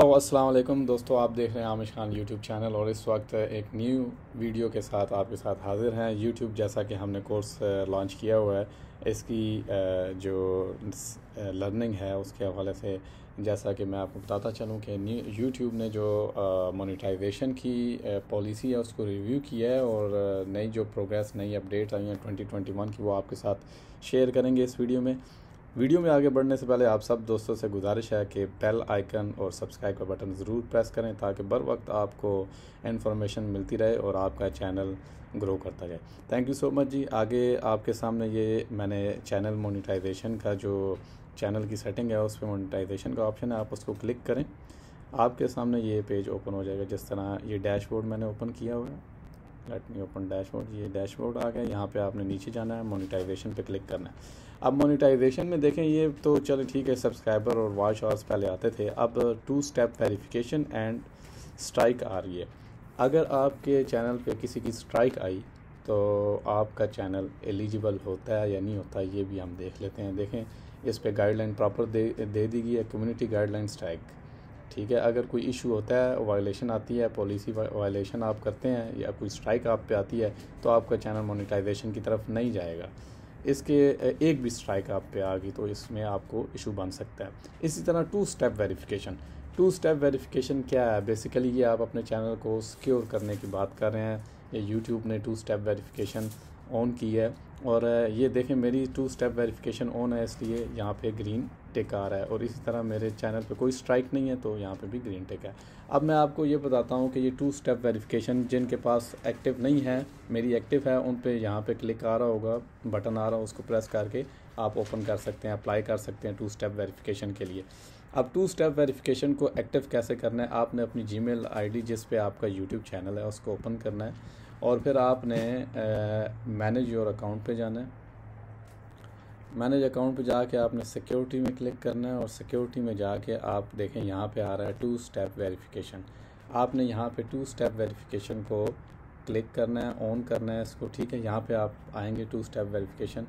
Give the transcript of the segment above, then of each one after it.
असलम दोस्तों आप देख रहे हैं आमिश खान यूट्यूब चैनल और इस वक्त एक न्यू वीडियो के साथ आपके साथ हाज़िर हैं यूट्यूब जैसा कि हमने कोर्स लॉन्च किया हुआ है इसकी जो लर्निंग है उसके हवाले से जैसा कि मैं आपको बताता चलूं कि यूट्यूब ने जो मोनेटाइजेशन की पॉलिसी है उसको रिव्यू किया है और नई जो प्रोग्रेस नई अपडेट आई हैं 2021 की वो आपके साथ शेयर करेंगे इस वीडियो में वीडियो में आगे बढ़ने से पहले आप सब दोस्तों से गुजारिश है कि बेल आइकन और सब्सक्राइब का बटन ज़रूर प्रेस करें ताकि बर वक्त आपको इन्फॉर्मेशन मिलती रहे और आपका चैनल ग्रो करता जाए थैंक यू सो मच जी आगे आपके सामने ये मैंने चैनल मोनिटाइजेशन का जो चैनल की सेटिंग है उस पर मोनिटाइजेशन का ऑप्शन है आप उसको क्लिक करें आपके सामने ये पेज ओपन हो जाएगा जिस तरह ये डैशबोर्ड मैंने ओपन किया हुआ है लेट मी ओपन डैशबोर्ड ये डैशबोर्ड आ गया यहाँ पे आपने नीचे जाना है मोनेटाइजेशन पे क्लिक करना है अब मोनेटाइजेशन में देखें ये तो चलो ठीक है सब्सक्राइबर और वॉच आवर्स पहले आते थे अब two step verification and strike आ रही है अगर आपके चैनल पे किसी की स्ट्राइक आई तो आपका चैनल एलिजिबल होता है या नहीं होता ये भी हम देख लेते हैं देखें इस पर गाइडलाइन प्रॉपर दे दे दी गई है कम्युनिटी गाइडलाइन स्ट्राइक ठीक है अगर कोई इशू होता है वायलेशन आती है पॉलिसी वायलेशन आप करते हैं या कोई स्ट्राइक आप पे आती है तो आपका चैनल मोनेटाइजेशन की तरफ नहीं जाएगा इसके एक भी स्ट्राइक आप पे आ गई तो इसमें आपको इशू बन सकता है इसी तरह two step verification two step verification क्या है बेसिकली ये आप अपने चैनल को सिक्योर करने की बात कर रहे हैं या यूट्यूब ने टू स्टेप वेरिफिकेशन ऑन की है और ये देखें मेरी टू स्टेप वेरिफिकेशन ऑन है इसलिए यहाँ पे ग्रीन टिक आ रहा है और इसी तरह मेरे चैनल पे कोई स्ट्राइक नहीं है तो यहाँ पे भी ग्रीन टिक है अब मैं आपको ये बताता हूँ कि ये टू स्टेप वेरिफिकेशन जिनके पास एक्टिव नहीं है मेरी एक्टिव है उन पे यहाँ पे क्लिक आ रहा होगा बटन आ रहा हो उसको प्रेस करके आप ओपन कर सकते हैं अप्लाई कर सकते हैं टू स्टेप वेरीफ़िकेशन के लिए अब टू स्टेप वेरीफ़िकेशन को एक्टिव कैसे करना है आपने अपनी जी मेल जिस पर आपका यूट्यूब चैनल है उसको ओपन करना है और फिर आपने मैनेज योर अकाउंट पे जाना है मैनेज अकाउंट पे जाके आपने सिक्योरिटी में क्लिक करना है और सिक्योरिटी में जाके आप देखें यहाँ पे आ रहा है टू स्टेप वेरिफिकेशन आपने यहाँ पे टू स्टेप वेरिफिकेशन को क्लिक करना है ऑन करना है इसको ठीक है यहाँ पे आप आएंगे two step verification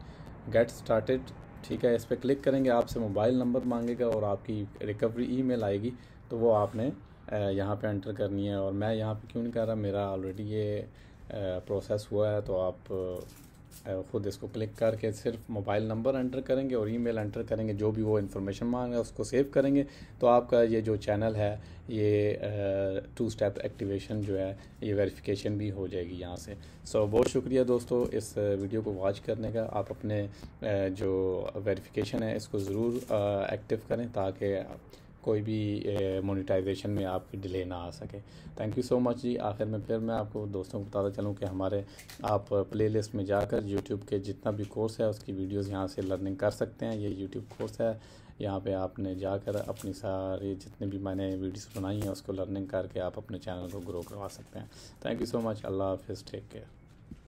get started ठीक है इस पर क्लिक करेंगे आपसे मोबाइल नंबर मांगेगा और आपकी रिकवरी ईमेल आएगी तो वो आपने यहाँ पे एंटर करनी है और मैं यहाँ पे क्यों नहीं कर रहा मेरा ऑलरेडी ये प्रोसेस हुआ है तो आप ख़ुद इसको क्लिक करके सिर्फ मोबाइल नंबर एंटर करेंगे और ईमेल एंटर करेंगे जो भी वो इन्फॉर्मेशन मांग उसको सेव करेंगे तो आपका ये जो चैनल है ये टू स्टेप एक्टिवेशन जो है ये वेरिफिकेशन भी हो जाएगी यहाँ से सो so, बहुत शुक्रिया दोस्तों इस वीडियो को वॉच करने का आप अपने जो वेरिफिकेशन है इसको ज़रूर एक्टिव करें ताकि कोई भी मोनिटाइजेशन में आपकी डिले ना आ सके थैंक यू सो मच जी आखिर में फिर मैं आपको दोस्तों को बताता चलूँ कि हमारे आप प्लेलिस्ट में जाकर यूट्यूब के जितना भी कोर्स है उसकी वीडियोस यहाँ से लर्निंग कर सकते हैं ये यूट्यूब कोर्स है यहाँ पे आपने जाकर अपनी सारी जितने भी मैंने वीडियोस बनाई हैं उसको लर्निंग करके आप अपने चैनल को ग्रो करवा सकते हैं थैंक यू सो मच अल्लाह हाफिज़ टेक केयर